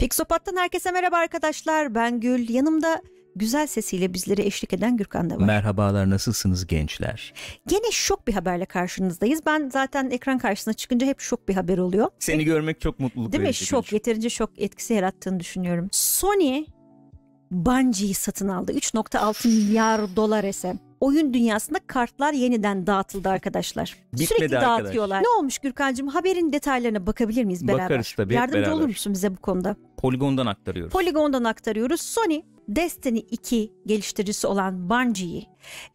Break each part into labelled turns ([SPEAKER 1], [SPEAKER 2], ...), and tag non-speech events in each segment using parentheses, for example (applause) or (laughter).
[SPEAKER 1] Pixopat'tan herkese merhaba arkadaşlar. Ben Gül. Yanımda güzel sesiyle bizlere eşlik eden Gürkan da var.
[SPEAKER 2] Merhabalar nasılsınız gençler?
[SPEAKER 1] Gene şok bir haberle karşınızdayız. Ben zaten ekran karşısına çıkınca hep şok bir haber oluyor. Seni
[SPEAKER 2] e, görmek çok mutluluk Değil mi? Şok, genç.
[SPEAKER 1] Şey. yeterince şok etkisi yarattığını düşünüyorum. Sony Bungie'yi satın aldı. 3.6 milyar dolar ese oyun dünyasında kartlar yeniden dağıtıldı arkadaşlar. Bitmedi Sürekli arkadaş. dağıtıyorlar. Ne olmuş Gürkan'cığım haberin detaylarına bakabilir miyiz beraber? Bakarız tabii Yardımcı beraber. olur musun bize bu konuda?
[SPEAKER 2] Polygon'dan aktarıyoruz.
[SPEAKER 1] Polygon'dan aktarıyoruz. Sony Destiny 2 geliştiricisi olan Bungie'yi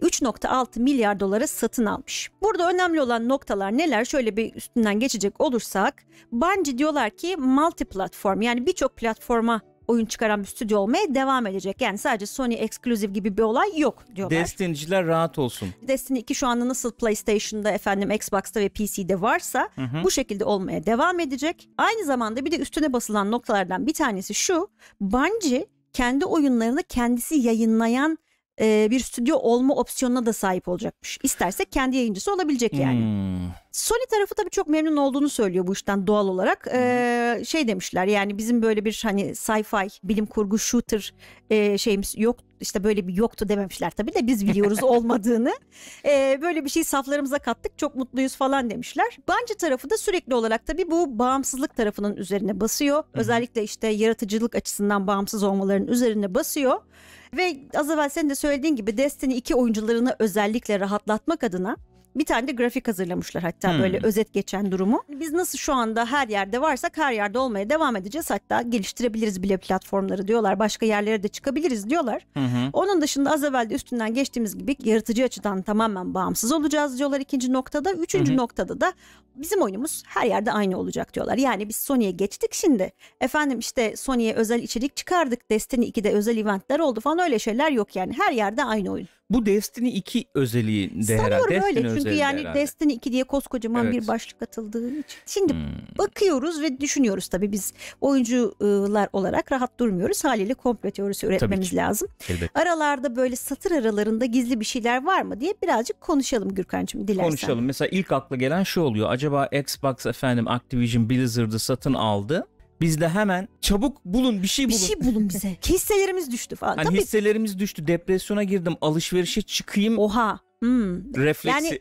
[SPEAKER 1] 3.6 milyar dolara satın almış. Burada önemli olan noktalar neler? Şöyle bir üstünden geçecek olursak Bungie diyorlar ki multi platform yani birçok platforma oyun çıkaran bir stüdyo olmaya devam edecek. Yani sadece Sony eksklusif gibi bir olay yok diyorlar.
[SPEAKER 2] Destiny'ciler rahat olsun.
[SPEAKER 1] Destiny 2 şu anda nasıl PlayStation'da efendim Xbox'ta ve PC'de varsa hı hı. bu şekilde olmaya devam edecek. Aynı zamanda bir de üstüne basılan noktalardan bir tanesi şu. Bungie kendi oyunlarını kendisi yayınlayan e, bir stüdyo olma opsiyonuna da sahip olacakmış. İsterse kendi yayıncısı olabilecek yani. Hmm. Sony tarafı tabii çok memnun olduğunu söylüyor bu işten doğal olarak. Ee, şey demişler yani bizim böyle bir hani sci-fi bilim kurgu shooter e, şeyimiz yok işte böyle bir yoktu dememişler tabii de biz biliyoruz (laughs) olmadığını. Ee, böyle bir şey saflarımıza kattık çok mutluyuz falan demişler. Bancı tarafı da sürekli olarak tabii bu bağımsızlık tarafının üzerine basıyor. Özellikle işte yaratıcılık açısından bağımsız olmaların üzerine basıyor. Ve az evvel senin de söylediğin gibi Destiny 2 oyuncularını özellikle rahatlatmak adına bir tane de grafik hazırlamışlar hatta hmm. böyle özet geçen durumu. Biz nasıl şu anda her yerde varsak her yerde olmaya devam edeceğiz. Hatta geliştirebiliriz bile platformları diyorlar. Başka yerlere de çıkabiliriz diyorlar. Hı Onun dışında az evvel de üstünden geçtiğimiz gibi yaratıcı açıdan tamamen bağımsız olacağız diyorlar ikinci noktada. Üçüncü hı noktada da bizim oyunumuz her yerde aynı olacak diyorlar. Yani biz Sony'ye geçtik şimdi. Efendim işte Sony'ye özel içerik çıkardık. Destiny 2'de özel eventler oldu falan öyle şeyler yok yani. Her yerde aynı oyun.
[SPEAKER 2] Bu Destiny 2 özelliği Sanıyorum herhalde. Sanıyorum öyle çünkü yani herhalde. Destiny
[SPEAKER 1] 2 diye koskocaman evet. bir başlık atıldığı için. Şimdi hmm. bakıyoruz ve düşünüyoruz tabii biz oyuncular olarak rahat durmuyoruz. Haliyle komplo teorisi üretmemiz lazım. Elbette. Aralarda böyle satır aralarında gizli bir şeyler var mı diye birazcık konuşalım Gürkan'cığım dilersen. Konuşalım.
[SPEAKER 2] Mesela ilk akla gelen şu oluyor. Acaba Xbox efendim Activision Blizzard'ı satın aldı biz de hemen çabuk bulun bir şey bulun. Bir şey
[SPEAKER 1] bulun bize. (laughs) hisselerimiz düştü falan. Hani Tabii.
[SPEAKER 2] hisselerimiz düştü. Depresyona
[SPEAKER 1] girdim. Alışverişe çıkayım. Oha. Hmm. Refleksi. Yani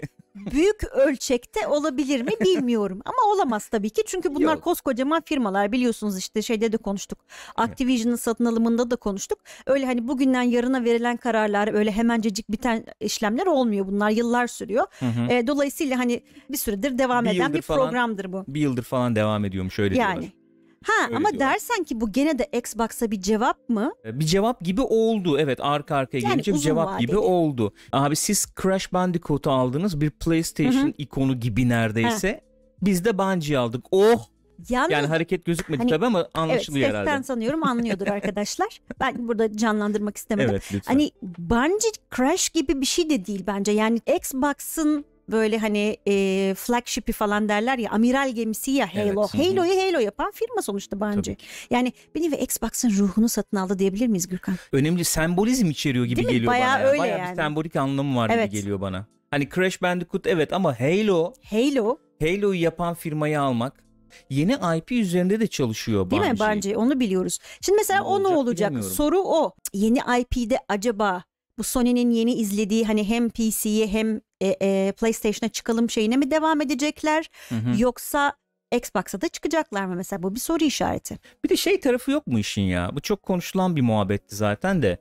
[SPEAKER 1] büyük ölçekte olabilir mi bilmiyorum ama olamaz tabii ki çünkü bunlar Yok. koskocaman firmalar biliyorsunuz işte şeyde de konuştuk Activision'ın satın alımında da konuştuk öyle hani bugünden yarına verilen kararlar öyle hemencecik biten işlemler olmuyor bunlar yıllar sürüyor hı hı. E, dolayısıyla hani bir süredir devam bir eden bir falan, programdır bu
[SPEAKER 2] bir yıldır falan devam ediyormuş öyle yani diyorlar.
[SPEAKER 1] Ha Öyle ama diyorlar. dersen ki bu gene de Xbox'a bir cevap mı?
[SPEAKER 2] E, bir cevap gibi oldu. Evet arka arkaya yani gelince bir cevap vadeli. gibi oldu. Abi siz Crash Bandicoot'u aldınız bir PlayStation Hı-hı. ikonu gibi neredeyse. Ha. Biz de Bungie'yi aldık. Oh Yalnız, yani hareket gözükmedi hani, tabii ama anlaşılıyor evet, herhalde. Evet
[SPEAKER 1] sanıyorum anlıyordur arkadaşlar. (laughs) ben burada canlandırmak istemedim. Evet, lütfen. Hani Bungie Crash gibi bir şey de değil bence. Yani Xbox'ın böyle hani e, flagship'i falan derler ya amiral gemisi ya Halo. Evet. Halo'yu Halo yapan firma sonuçta bence. Yani beni ve Xbox'ın ruhunu satın aldı diyebilir miyiz Gürkan?
[SPEAKER 2] Önemli sembolizm içeriyor gibi Değil geliyor mi? Bayağı bana. Öyle Bayağı yani. bir sembolik anlamı var evet. gibi geliyor bana. Hani Crash Bandicoot evet ama Halo. Halo. Halo'yu yapan firmayı almak yeni IP üzerinde de çalışıyor Bungie. Değil mi Bungie?
[SPEAKER 1] Onu biliyoruz. Şimdi mesela ne o olacak, ne olacak? Soru o. Yeni IP'de acaba bu Sony'nin yeni izlediği hani hem PC'ye hem e, e, PlayStation'a çıkalım şeyine mi devam edecekler hı hı. yoksa Xbox'a da çıkacaklar mı mesela bu bir soru işareti. Bir de şey tarafı yok
[SPEAKER 2] mu işin ya bu çok konuşulan bir muhabbetti zaten de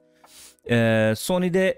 [SPEAKER 2] ee, Sony'de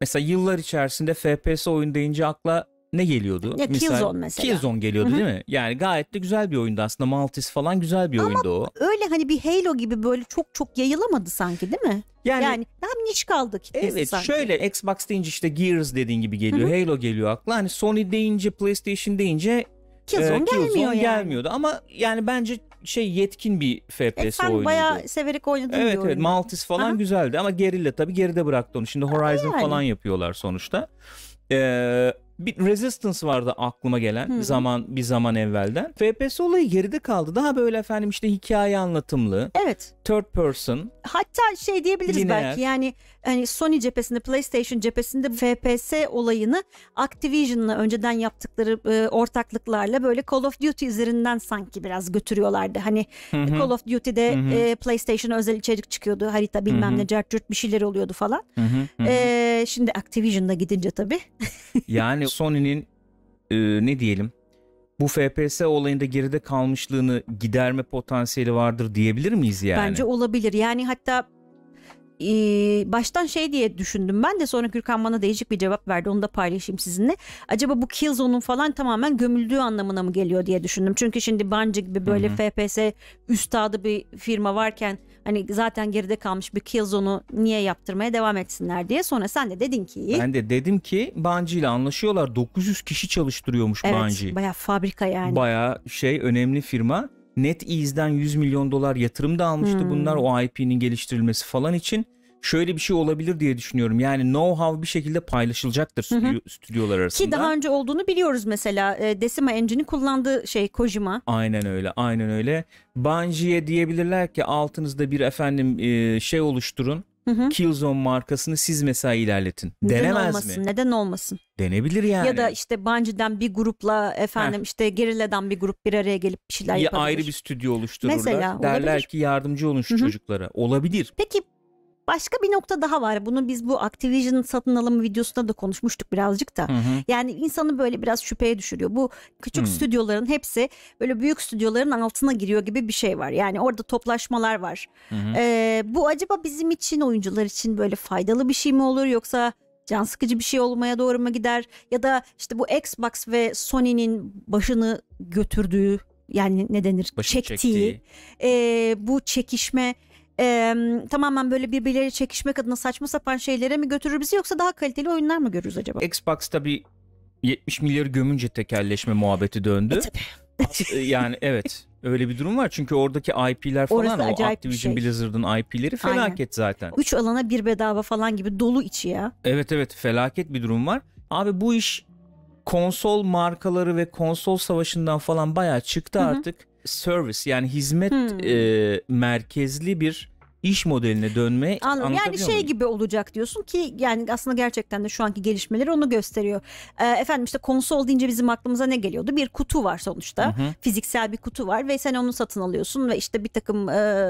[SPEAKER 2] mesela yıllar içerisinde FPS oyun deyince akla ne geliyordu? Ya Misal, Killzone mesela. Killzone geliyordu Hı-hı. değil mi? Yani gayet de güzel bir oyundu aslında. Maltese falan güzel bir Ama oyundu o.
[SPEAKER 1] öyle hani bir Halo gibi böyle çok çok yayılamadı sanki değil mi? Yani, yani hem niş kaldı kitlesi evet, sanki.
[SPEAKER 2] şöyle Xbox deyince işte Gears dediğin gibi geliyor. Hı-hı. Halo geliyor akla. Hani Sony deyince PlayStation deyince Killzone, e, Killzone gelmiyor yani. gelmiyordu. Ama yani bence şey yetkin bir e, FPS e, sen oyunuydu. bayağı
[SPEAKER 1] severek oynadın Evet evet Maltese falan Aha.
[SPEAKER 2] güzeldi ama gerilla tabii geride bıraktı onu. Şimdi Horizon yani. falan yapıyorlar sonuçta. Ee, bir Resistance vardı aklıma gelen Hı-hı. zaman bir zaman evvelden. FPS olayı geride kaldı. Daha böyle efendim işte hikaye anlatımlı. Evet. Third person.
[SPEAKER 1] Hatta şey diyebiliriz lineer. belki yani hani Sony cephesinde, PlayStation cephesinde FPS olayını Activision'la önceden yaptıkları e, ortaklıklarla böyle Call of Duty üzerinden sanki biraz götürüyorlardı. Hani Hı-hı. Call of Duty'de hı e, PlayStation'a özel içerik çıkıyordu. Harita bilmem Hı-hı. ne cart bir şeyler oluyordu falan. E, şimdi Activision'da gidince tabii.
[SPEAKER 2] yani (laughs) Sony'nin e, ne diyelim bu FPS olayında geride kalmışlığını giderme potansiyeli vardır diyebilir miyiz yani? Bence
[SPEAKER 1] olabilir. Yani hatta e, baştan şey diye düşündüm ben de sonra Gürkan bana değişik bir cevap verdi. Onu da paylaşayım sizinle. Acaba bu Killzone'un falan tamamen gömüldüğü anlamına mı geliyor diye düşündüm. Çünkü şimdi Bungie gibi böyle Hı-hı. FPS üstadı bir firma varken Hani zaten geride kalmış bir Killzone'u niye yaptırmaya devam etsinler diye. Sonra sen de dedin ki. Ben
[SPEAKER 2] de dedim ki Bungie ile anlaşıyorlar. 900 kişi çalıştırıyormuş evet, Bungie. Evet
[SPEAKER 1] baya fabrika yani.
[SPEAKER 2] Baya şey önemli firma. NetEase'den 100 milyon dolar yatırım da almıştı hmm. bunlar o IP'nin geliştirilmesi falan için şöyle bir şey olabilir diye düşünüyorum. Yani know-how bir şekilde paylaşılacaktır stüdyo, stüdyolar arasında. Ki daha
[SPEAKER 1] önce olduğunu biliyoruz mesela. E, Decima Engine'i kullandığı şey Kojima.
[SPEAKER 2] Aynen öyle. Aynen öyle. Bungie'ye diyebilirler ki altınızda bir efendim e, şey oluşturun. Hı hı. Killzone markasını siz mesela ilerletin. Neden Denemez olmasın, mi?
[SPEAKER 1] Neden olmasın?
[SPEAKER 2] Denebilir yani. Ya da
[SPEAKER 1] işte Bungie'den bir grupla efendim Heh. işte Gerilla'dan bir grup bir araya gelip bir şeyler ya yapabilir. Ayrı bir
[SPEAKER 2] stüdyo oluştururlar. Mesela, Derler olabilir. ki yardımcı olun şu Hı-hı. çocuklara. Olabilir.
[SPEAKER 1] Peki Başka bir nokta daha var. Bunu biz bu Activision satın alımı videosunda da konuşmuştuk birazcık da. Hı hı. Yani insanı böyle biraz şüpheye düşürüyor. Bu küçük hı. stüdyoların hepsi böyle büyük stüdyoların altına giriyor gibi bir şey var. Yani orada toplaşmalar var. Hı hı. Ee, bu acaba bizim için oyuncular için böyle faydalı bir şey mi olur yoksa can sıkıcı bir şey olmaya doğru mu gider ya da işte bu Xbox ve Sony'nin başını götürdüğü yani ne denir Başını çektiği, çektiği. E, bu çekişme e, tamamen böyle birbirleriyle çekişmek adına saçma sapan şeylere mi götürür bizi yoksa daha kaliteli oyunlar mı görürüz acaba?
[SPEAKER 2] Xbox tabii 70 milyarı gömünce tekerleşme muhabbeti döndü. E, tabii. E, yani evet öyle bir durum var çünkü oradaki IP'ler falan Orası o Activision şey. Blizzard'ın IP'leri felaket Aynen. zaten. 3
[SPEAKER 1] alana bir bedava falan gibi dolu içi ya.
[SPEAKER 2] Evet evet felaket bir durum var. Abi bu iş konsol markaları ve konsol savaşından falan bayağı çıktı Hı-hı. artık. Service yani hizmet e, merkezli bir iş modeline dönme Anladım. Yani şey muyum? gibi
[SPEAKER 1] olacak diyorsun ki yani aslında gerçekten de şu anki gelişmeler onu gösteriyor. Ee, efendim işte konsol deyince bizim aklımıza ne geliyordu? Bir kutu var sonuçta. Hı hı. Fiziksel bir kutu var ve sen onu satın alıyorsun ve işte bir takım e,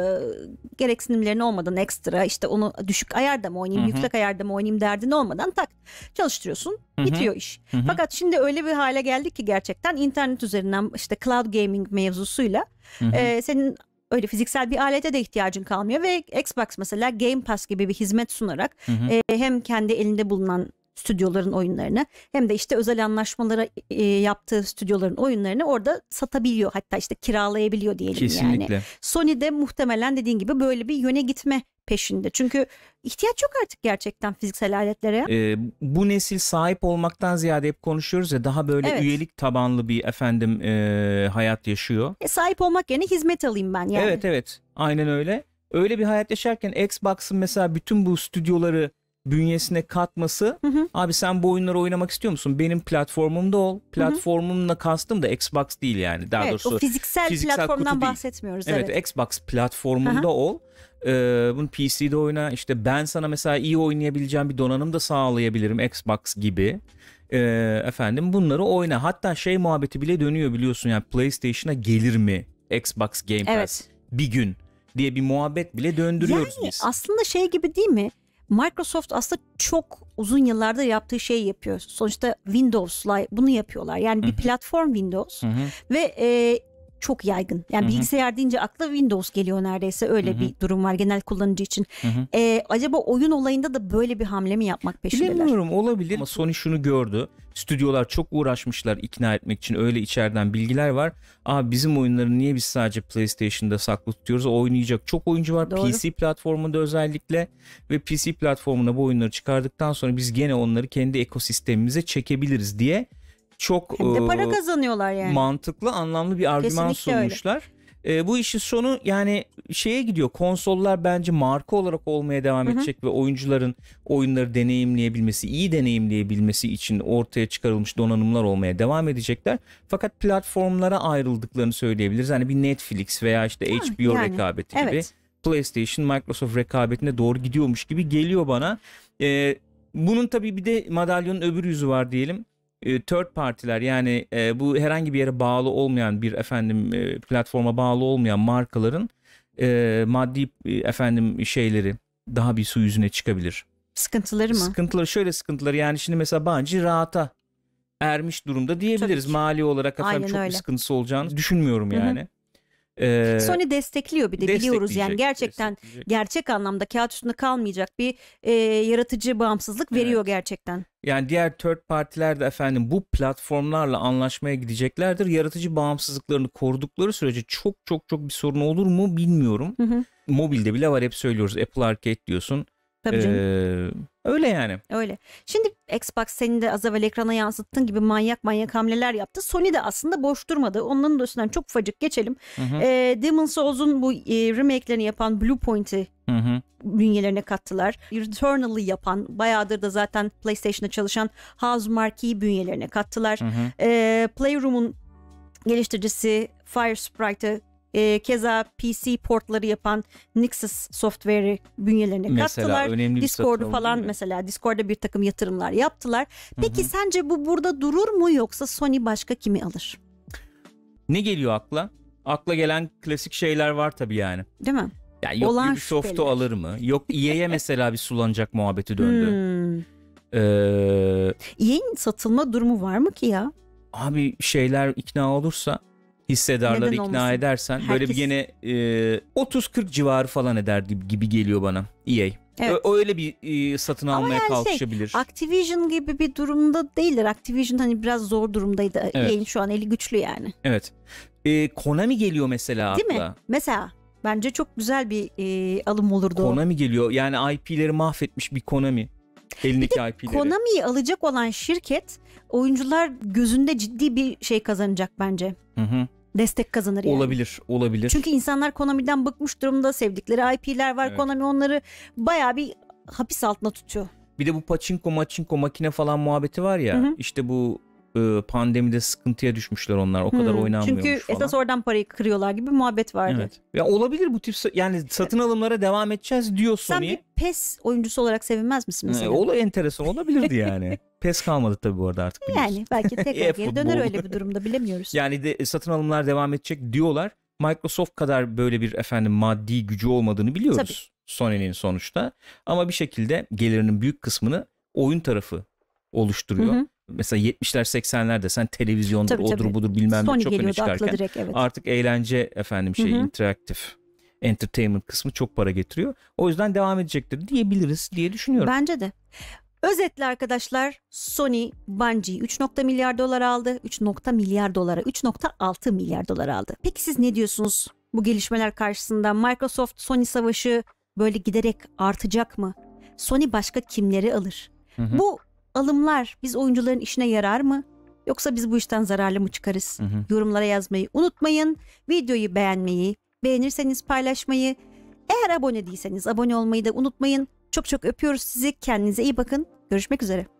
[SPEAKER 1] gereksinimlerin olmadan ekstra işte onu düşük ayarda mı oynayayım, hı hı. yüksek ayarda mı oynayayım derdin olmadan tak çalıştırıyorsun. Bitiyor iş. Hı-hı. Fakat şimdi öyle bir hale geldik ki gerçekten internet üzerinden işte cloud gaming mevzusuyla hı hı. E, senin öyle fiziksel bir alete de ihtiyacın kalmıyor ve Xbox mesela Game Pass gibi bir hizmet sunarak hı hı. E, hem kendi elinde bulunan stüdyoların oyunlarını hem de işte özel anlaşmalara e, yaptığı stüdyoların oyunlarını orada satabiliyor hatta işte kiralayabiliyor diyelim Kesinlikle. yani. Sony de muhtemelen dediğin gibi böyle bir yöne gitme peşinde. Çünkü ihtiyaç yok artık gerçekten fiziksel aletlere.
[SPEAKER 2] Ee, bu nesil sahip olmaktan ziyade hep konuşuyoruz ya daha böyle evet. üyelik tabanlı bir efendim e, hayat yaşıyor.
[SPEAKER 1] E, sahip olmak yerine hizmet alayım ben yani. Evet
[SPEAKER 2] evet aynen öyle. Öyle bir hayat yaşarken Xbox'ın mesela bütün bu stüdyoları bünyesine katması hı hı. abi sen bu oyunları oynamak istiyor musun? Benim platformumda ol. Platformumla kastım da Xbox değil yani. Daha evet, doğrusu o fiziksel, fiziksel platformdan
[SPEAKER 1] bahsetmiyoruz. Evet, evet
[SPEAKER 2] Xbox platformunda hı hı. ol. Ee, bunu PC'de oyna. İşte ben sana mesela iyi oynayabileceğim bir donanım da sağlayabilirim Xbox gibi. Ee, efendim bunları oyna. Hatta şey muhabbeti bile dönüyor biliyorsun yani PlayStation'a gelir mi Xbox Game Pass evet. bir gün diye bir muhabbet bile döndürüyoruz yani biz.
[SPEAKER 1] aslında şey gibi değil mi? Microsoft aslında çok uzun yıllardır yaptığı şeyi yapıyor. Sonuçta Windows'la bunu yapıyorlar. Yani bir platform Windows hı hı. ve e, çok yaygın. Yani Hı-hı. bilgisayar deyince akla Windows geliyor neredeyse öyle Hı-hı. bir durum var genel kullanıcı için. Ee, acaba oyun olayında da böyle bir hamle mi yapmak peşindeler?
[SPEAKER 2] Bilmiyorum olabilir ama Sony şunu gördü. Stüdyolar çok uğraşmışlar ikna etmek için öyle içeriden bilgiler var. Aa bizim oyunları niye biz sadece PlayStation'da saklı tutuyoruz? Oynayacak çok oyuncu var Doğru. PC platformunda özellikle ve PC platformuna bu oyunları çıkardıktan sonra biz gene onları kendi ekosistemimize çekebiliriz diye çok Hem de para e,
[SPEAKER 1] kazanıyorlar yani.
[SPEAKER 2] mantıklı anlamlı bir argüman Kesinlikle sunmuşlar. E, bu işin sonu yani şeye gidiyor konsollar bence marka olarak olmaya devam Hı-hı. edecek ve oyuncuların oyunları deneyimleyebilmesi iyi deneyimleyebilmesi için ortaya çıkarılmış donanımlar olmaya devam edecekler. Fakat platformlara ayrıldıklarını söyleyebiliriz. Hani bir Netflix veya işte ha, HBO yani. rekabeti evet. gibi PlayStation Microsoft rekabetine doğru gidiyormuş gibi geliyor bana. E, bunun tabii bir de madalyonun öbür yüzü var diyelim e, third partiler yani e, bu herhangi bir yere bağlı olmayan bir efendim e, platforma bağlı olmayan markaların e, maddi e, efendim şeyleri daha bir su yüzüne çıkabilir.
[SPEAKER 1] Sıkıntıları mı?
[SPEAKER 2] Sıkıntıları şöyle sıkıntıları yani şimdi mesela Bancı rahata ermiş durumda diyebiliriz. Mali olarak efendim Aynen çok öyle. bir sıkıntısı olacağını düşünmüyorum yani. Hı hı. Sony
[SPEAKER 1] destekliyor bir de biliyoruz yani gerçekten gerçek anlamda kağıt üstünde kalmayacak bir e, yaratıcı bağımsızlık veriyor evet. gerçekten.
[SPEAKER 2] Yani diğer third partiler de efendim bu platformlarla anlaşmaya gideceklerdir. Yaratıcı bağımsızlıklarını korudukları sürece çok çok çok bir sorun olur mu bilmiyorum. Hı hı. Mobilde bile var hep söylüyoruz Apple Arcade diyorsun Tabii canım. Ee, öyle yani.
[SPEAKER 1] Öyle. Şimdi Xbox senin de az evvel ekrana yansıttığın gibi manyak manyak hamleler yaptı. Sony de aslında boş durmadı. Onların da üstünden çok ufacık geçelim. Hı hı. Ee, Demon Souls'un bu e, remake'lerini yapan Blue Point'i bünyelerine kattılar. Returnal'ı yapan bayağıdır da zaten PlayStation'da çalışan House Marquee'yi bünyelerine kattılar. Hı hı. Ee, Playroom'un geliştiricisi Fire Sprite'ı e, keza PC portları yapan Nixus software'i bünyelerine mesela, kattılar. Discord'u falan mi? mesela Discord'da bir takım yatırımlar yaptılar. Peki Hı-hı. sence bu burada durur mu yoksa Sony başka kimi alır?
[SPEAKER 2] Ne geliyor akla? Akla gelen klasik şeyler var tabii yani. Değil mi? Yani yok Olan Ubisoft'u şüpheli. alır mı? Yok EA'ye (laughs) mesela bir sulanacak muhabbeti döndü. Hmm. Ee,
[SPEAKER 1] EA'in satılma durumu var mı ki ya?
[SPEAKER 2] Abi şeyler ikna olursa hissedarları Neden ikna olmasın? edersen Herkes... böyle bir gene e, 30-40 civarı falan eder gibi geliyor bana EA. Evet. Ö- öyle bir e, satın Ama almaya yani şey, kalkışabilir. Şey,
[SPEAKER 1] Activision gibi bir durumda değildir. Activision hani biraz zor durumdaydı. E evet. EA'in şu an eli güçlü yani.
[SPEAKER 2] Evet. E, Konami geliyor mesela Değil akla. mi?
[SPEAKER 1] Mesela Bence çok güzel bir e, alım olurdu. Konami
[SPEAKER 2] o. geliyor. Yani IP'leri mahvetmiş bir Konami. Elindeki bir de IP'leri. Konami'yi
[SPEAKER 1] alacak olan şirket oyuncular gözünde ciddi bir şey kazanacak bence. Hı hı destek kazanır yani.
[SPEAKER 2] Olabilir, olabilir. Çünkü
[SPEAKER 1] insanlar Konami'den bıkmış durumda. Sevdikleri IP'ler var. Evet. Konami onları baya bir hapis altına tutuyor.
[SPEAKER 2] Bir de bu paçinko maçinko makine falan muhabbeti var ya. Hı hı. İşte bu e, pandemide sıkıntıya düşmüşler onlar. O hmm. kadar hmm, oynanmıyormuş Çünkü falan. esas
[SPEAKER 1] oradan parayı kırıyorlar gibi muhabbet vardı. Evet. Ya olabilir bu tip yani satın ee, alımlara devam edeceğiz diyor Sony. Sen bir PES oyuncusu olarak sevinmez misin ee, mesela? Ee, ola enteresan olabilirdi yani.
[SPEAKER 2] (laughs) PES kalmadı tabii bu arada artık biliyorsun.
[SPEAKER 1] Yani belki tekrar (laughs) e, geri döner öyle bir durumda bilemiyoruz.
[SPEAKER 2] (laughs) Yani de e, satın alımlar devam edecek diyorlar. Microsoft kadar böyle bir efendim maddi gücü olmadığını biliyoruz. Tabii. Sony'nin sonuçta ama bir şekilde gelirinin büyük kısmını oyun tarafı oluşturuyor. Hı hı mesela 70'ler 80'ler desen televizyondur tabii, odur tabii. budur bilmem Sony ne çok öne çıkarken direkt, evet. artık eğlence efendim şey interaktif entertainment kısmı çok para getiriyor. O yüzden devam edecektir diyebiliriz diye düşünüyorum.
[SPEAKER 1] Bence de. Özetle arkadaşlar Sony Bungie 3. milyar dolar aldı. 3. milyar dolara 3.6 milyar dolar aldı. Peki siz ne diyorsunuz bu gelişmeler karşısında? Microsoft Sony savaşı böyle giderek artacak mı? Sony başka kimleri alır? Hı hı. Bu alımlar biz oyuncuların işine yarar mı? Yoksa biz bu işten zararlı mı çıkarız? Hı hı. Yorumlara yazmayı unutmayın. Videoyu beğenmeyi, beğenirseniz paylaşmayı, eğer abone değilseniz abone olmayı da unutmayın. Çok çok öpüyoruz sizi. Kendinize iyi bakın. Görüşmek üzere.